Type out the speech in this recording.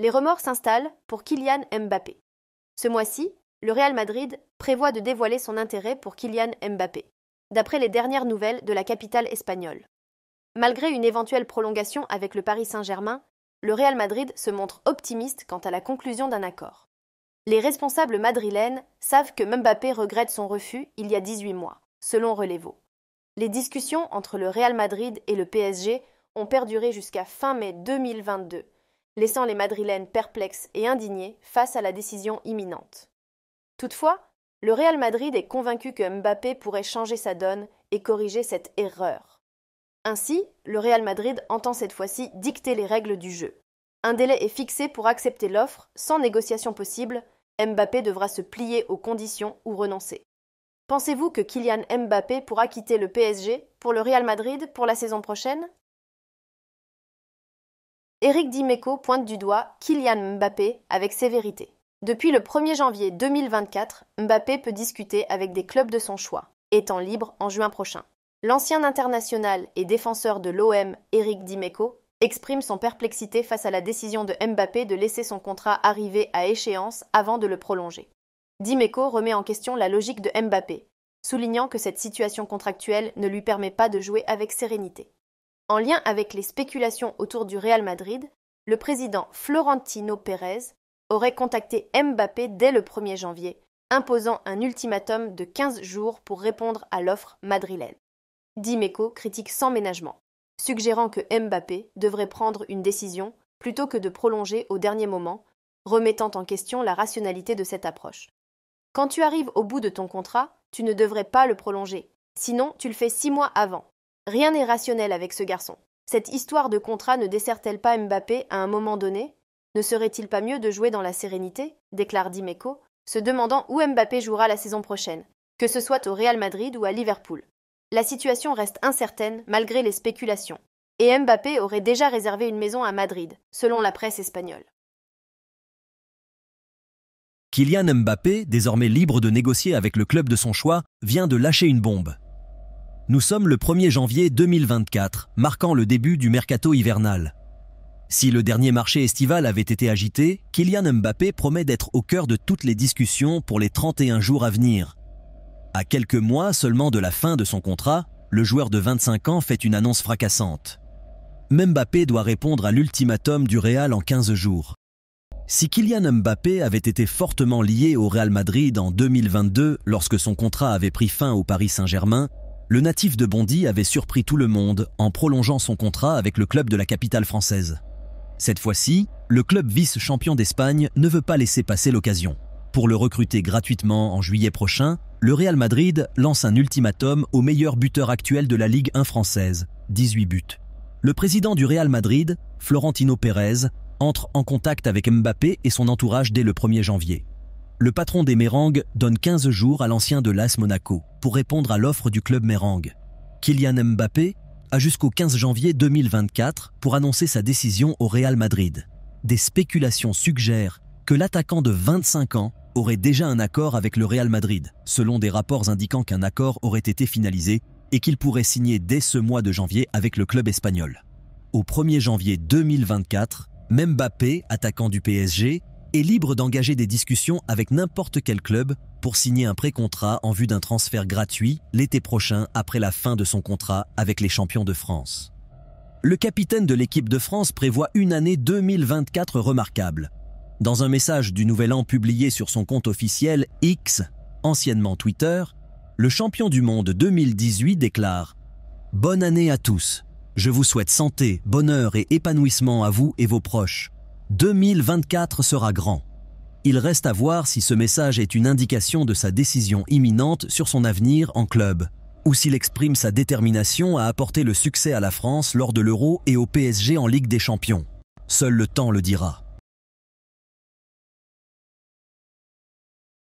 Les remords s'installent pour Kylian Mbappé. Ce mois-ci, le Real Madrid prévoit de dévoiler son intérêt pour Kylian Mbappé, d'après les dernières nouvelles de la capitale espagnole. Malgré une éventuelle prolongation avec le Paris Saint-Germain, le Real Madrid se montre optimiste quant à la conclusion d'un accord. Les responsables madrilènes savent que Mbappé regrette son refus il y a 18 mois, selon Relevo. Les discussions entre le Real Madrid et le PSG ont perduré jusqu'à fin mai 2022, laissant les Madrilènes perplexes et indignés face à la décision imminente. Toutefois, le Real Madrid est convaincu que Mbappé pourrait changer sa donne et corriger cette erreur. Ainsi, le Real Madrid entend cette fois-ci dicter les règles du jeu. Un délai est fixé pour accepter l'offre, sans négociation possible, Mbappé devra se plier aux conditions ou renoncer. Pensez-vous que Kylian Mbappé pourra quitter le PSG pour le Real Madrid pour la saison prochaine Eric Dimeco pointe du doigt Kylian Mbappé avec sévérité. Depuis le 1er janvier 2024, Mbappé peut discuter avec des clubs de son choix, étant libre en juin prochain. L'ancien international et défenseur de l'OM, Éric Dimeco, exprime son perplexité face à la décision de Mbappé de laisser son contrat arriver à échéance avant de le prolonger. Dimeco remet en question la logique de Mbappé, soulignant que cette situation contractuelle ne lui permet pas de jouer avec sérénité. En lien avec les spéculations autour du Real Madrid, le président Florentino Pérez aurait contacté Mbappé dès le 1er janvier, imposant un ultimatum de 15 jours pour répondre à l'offre madrilène. Dimeco critique sans ménagement, suggérant que Mbappé devrait prendre une décision plutôt que de prolonger au dernier moment, remettant en question la rationalité de cette approche. Quand tu arrives au bout de ton contrat, tu ne devrais pas le prolonger, sinon tu le fais six mois avant, Rien n'est rationnel avec ce garçon. Cette histoire de contrat ne dessert-elle pas Mbappé à un moment donné Ne serait-il pas mieux de jouer dans la sérénité déclare Dimeco, se demandant où Mbappé jouera la saison prochaine, que ce soit au Real Madrid ou à Liverpool. La situation reste incertaine malgré les spéculations, et Mbappé aurait déjà réservé une maison à Madrid, selon la presse espagnole. Kylian Mbappé, désormais libre de négocier avec le club de son choix, vient de lâcher une bombe. Nous sommes le 1er janvier 2024, marquant le début du mercato hivernal. Si le dernier marché estival avait été agité, Kylian Mbappé promet d'être au cœur de toutes les discussions pour les 31 jours à venir. À quelques mois seulement de la fin de son contrat, le joueur de 25 ans fait une annonce fracassante. Mbappé doit répondre à l'ultimatum du Real en 15 jours. Si Kylian Mbappé avait été fortement lié au Real Madrid en 2022 lorsque son contrat avait pris fin au Paris Saint-Germain, le natif de Bondy avait surpris tout le monde en prolongeant son contrat avec le club de la capitale française. Cette fois-ci, le club vice-champion d'Espagne ne veut pas laisser passer l'occasion. Pour le recruter gratuitement en juillet prochain, le Real Madrid lance un ultimatum au meilleur buteur actuel de la Ligue 1 française, 18 buts. Le président du Real Madrid, Florentino Pérez, entre en contact avec Mbappé et son entourage dès le 1er janvier le patron des Merengues donne 15 jours à l'ancien de l'AS Monaco pour répondre à l'offre du club Merengue. Kylian Mbappé a jusqu'au 15 janvier 2024 pour annoncer sa décision au Real Madrid. Des spéculations suggèrent que l'attaquant de 25 ans aurait déjà un accord avec le Real Madrid, selon des rapports indiquant qu'un accord aurait été finalisé et qu'il pourrait signer dès ce mois de janvier avec le club espagnol. Au 1er janvier 2024, Mbappé, attaquant du PSG, est libre d'engager des discussions avec n'importe quel club pour signer un pré-contrat en vue d'un transfert gratuit l'été prochain après la fin de son contrat avec les champions de France. Le capitaine de l'équipe de France prévoit une année 2024 remarquable. Dans un message du Nouvel An publié sur son compte officiel X, anciennement Twitter, le champion du monde 2018 déclare ⁇ Bonne année à tous Je vous souhaite santé, bonheur et épanouissement à vous et vos proches. 2024 sera grand. Il reste à voir si ce message est une indication de sa décision imminente sur son avenir en club, ou s'il exprime sa détermination à apporter le succès à la France lors de l'Euro et au PSG en Ligue des Champions. Seul le temps le dira.